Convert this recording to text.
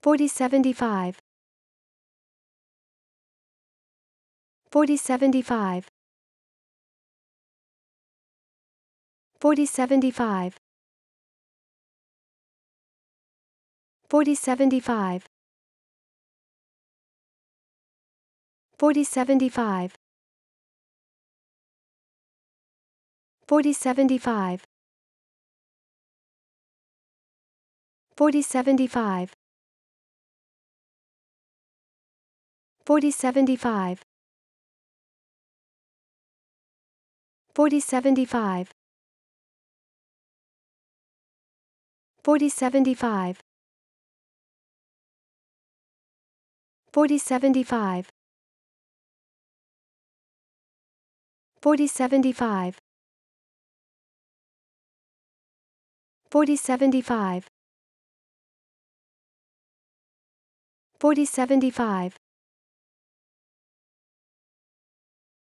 4075 4075 4075 4075 4075 4075 4075 4075 4075 4075 4075 4075 4075 4075